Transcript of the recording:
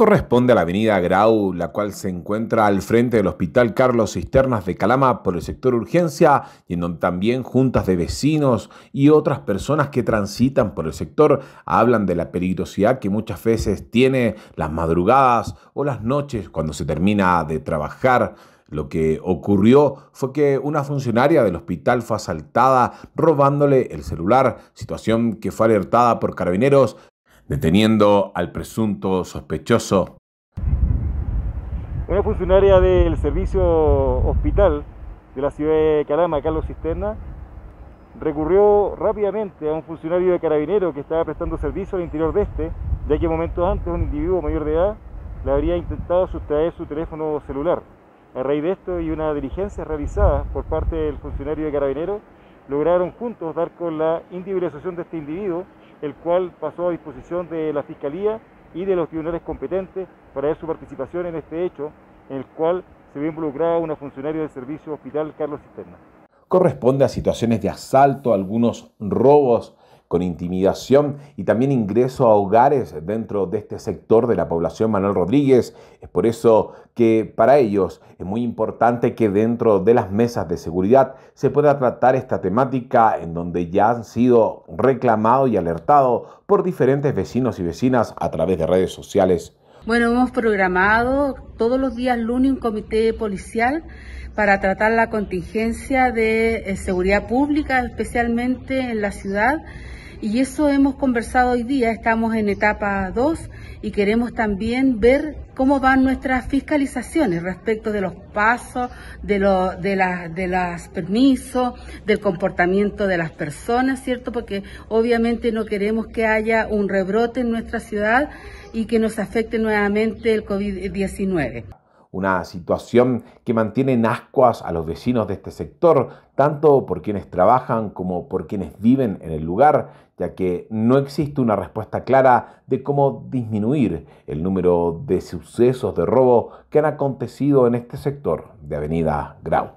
corresponde a la avenida Grau, la cual se encuentra al frente del Hospital Carlos Cisternas de Calama por el sector urgencia y en donde también juntas de vecinos y otras personas que transitan por el sector hablan de la peligrosidad que muchas veces tiene las madrugadas o las noches cuando se termina de trabajar. Lo que ocurrió fue que una funcionaria del hospital fue asaltada robándole el celular, situación que fue alertada por carabineros, deteniendo al presunto sospechoso. Una funcionaria del servicio hospital de la ciudad de Calama, Carlos Cisterna, recurrió rápidamente a un funcionario de carabinero que estaba prestando servicio al interior de este, ya que momentos antes un individuo mayor de edad le habría intentado sustraer su teléfono celular. A raíz de esto y una diligencia realizada por parte del funcionario de carabinero, lograron juntos dar con la individualización de este individuo el cual pasó a disposición de la Fiscalía y de los tribunales competentes para ver su participación en este hecho, en el cual se vio involucrada una funcionaria del servicio hospital Carlos Cisterna. Corresponde a situaciones de asalto, algunos robos con intimidación y también ingreso a hogares dentro de este sector de la población Manuel Rodríguez. Es por eso que para ellos es muy importante que dentro de las mesas de seguridad se pueda tratar esta temática en donde ya han sido reclamado y alertado por diferentes vecinos y vecinas a través de redes sociales. Bueno, hemos programado todos los días lunes un comité policial para tratar la contingencia de eh, seguridad pública, especialmente en la ciudad. Y eso hemos conversado hoy día, estamos en etapa 2 y queremos también ver cómo van nuestras fiscalizaciones respecto de los pasos, de los de las de las permisos, del comportamiento de las personas, ¿cierto? Porque obviamente no queremos que haya un rebrote en nuestra ciudad y que nos afecte nuevamente el COVID-19 una situación que mantiene en ascuas a los vecinos de este sector, tanto por quienes trabajan como por quienes viven en el lugar, ya que no existe una respuesta clara de cómo disminuir el número de sucesos de robo que han acontecido en este sector de Avenida Grau.